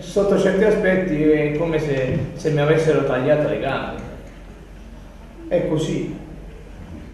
sotto certi aspetti è come se, se mi avessero tagliato le gambe. È così,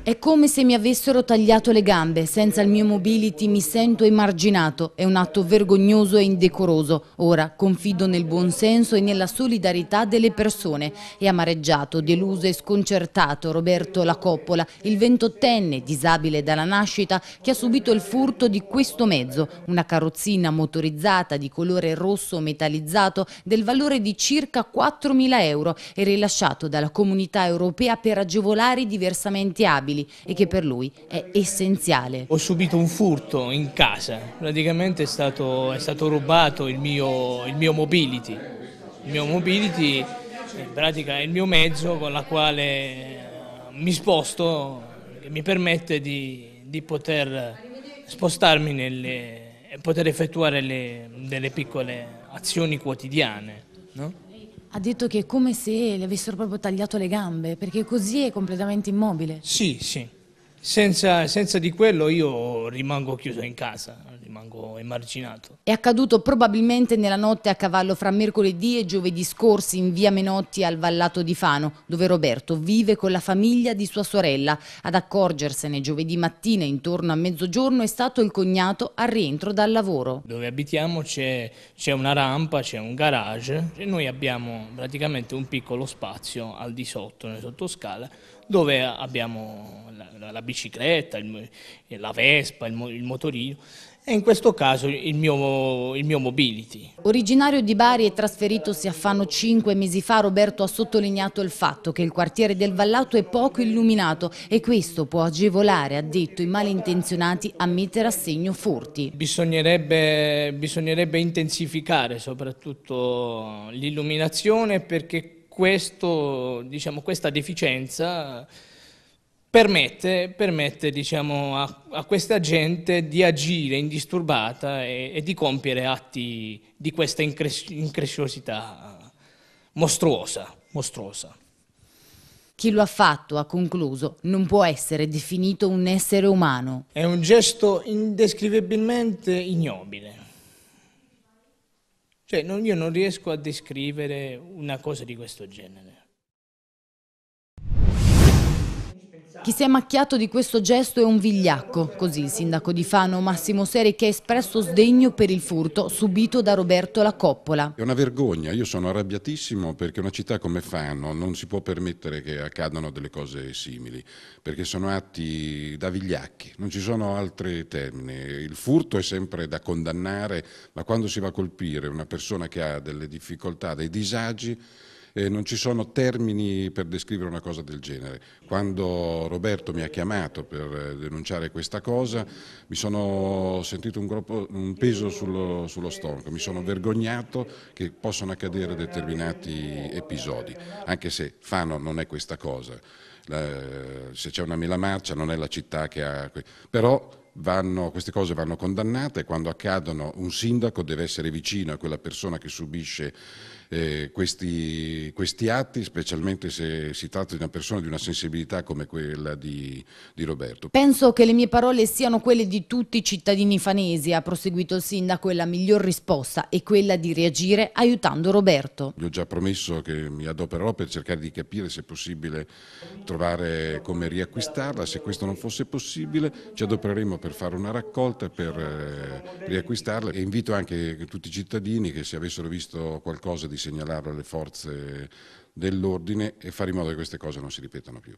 è come se mi avessero tagliato le gambe, senza il mio mobility mi sento emarginato, è un atto vergognoso e indecoroso. Ora confido nel buon senso e nella solidarietà delle persone. È amareggiato, deluso e sconcertato Roberto Lacoppola, il ventottenne, disabile dalla nascita, che ha subito il furto di questo mezzo, una carrozzina motorizzata di colore rosso metallizzato del valore di circa 4.000 euro e rilasciato dalla comunità europea per agevolare i diversamente abili mobili e che per lui è essenziale. Ho subito un furto in casa, praticamente è stato, è stato rubato il mio, il mio mobility. Il mio mobility in pratica è il mio mezzo con la quale mi sposto, che mi permette di, di poter spostarmi nelle, e poter effettuare le, delle piccole azioni quotidiane. No? ha detto che è come se le avessero proprio tagliato le gambe, perché così è completamente immobile. Sì, sì. Senza, senza di quello io rimango chiuso in casa, rimango emarginato. È accaduto probabilmente nella notte a cavallo fra mercoledì e giovedì scorsi in via Menotti al Vallato di Fano, dove Roberto vive con la famiglia di sua sorella. Ad accorgersene giovedì mattina intorno a mezzogiorno è stato il cognato al rientro dal lavoro. Dove abitiamo c'è una rampa, c'è un garage e noi abbiamo praticamente un piccolo spazio al di sotto, nel sottoscala, dove abbiamo la, la bicicletta, il, la Vespa, il, il motorino e in questo caso il mio, il mio, mobility. Originario di Bari e trasferitosi a Fano cinque mesi fa, Roberto ha sottolineato il fatto che il quartiere del Vallato è poco illuminato e questo può agevolare, ha detto, i malintenzionati a mettere a segno furti. Bisognerebbe, bisognerebbe intensificare soprattutto l'illuminazione perché questo, diciamo, questa deficienza permette, permette diciamo, a, a, questa gente di agire indisturbata e, e di compiere atti di questa incres- incresciosità mostruosa, mostruosa. Chi lo ha fatto, ha concluso, non può essere definito un essere umano. È un gesto indescrivibilmente ignobile cioè non, io non riesco a descrivere una cosa di questo genere. Chi si è macchiato di questo gesto è un vigliacco, così il sindaco di Fano Massimo Seri che ha espresso sdegno per il furto subito da Roberto La Coppola. È una vergogna, io sono arrabbiatissimo perché una città come Fano non si può permettere che accadano delle cose simili, perché sono atti da vigliacchi, non ci sono altri termini. Il furto è sempre da condannare, ma quando si va a colpire una persona che ha delle difficoltà, dei disagi, eh, non ci sono termini per descrivere una cosa del genere. Quando Roberto mi ha chiamato per eh, denunciare questa cosa mi sono sentito un, groppo, un peso sullo, sullo stomaco, mi sono vergognato che possano accadere determinati episodi, anche se Fano non è questa cosa. La, eh, se c'è una mila marcia non è la città che ha... Però vanno, queste cose vanno condannate, quando accadono un sindaco deve essere vicino a quella persona che subisce eh, questi, questi, atti, specialmente se si tratta di una persona di una sensibilità come quella di, di Roberto. Penso che le mie parole siano quelle di tutti i cittadini fanesi, ha proseguito il sindaco, e la miglior risposta è quella di reagire aiutando Roberto. Gli ho già promesso che mi adopererò per cercare di capire se è possibile trovare come riacquistarla, se questo non fosse possibile ci adopereremo per per fare una raccolta, per eh, riacquistarla e invito anche tutti i cittadini che se avessero visto qualcosa di segnalarlo alle forze dell'ordine e fare in modo che queste cose non si ripetano più.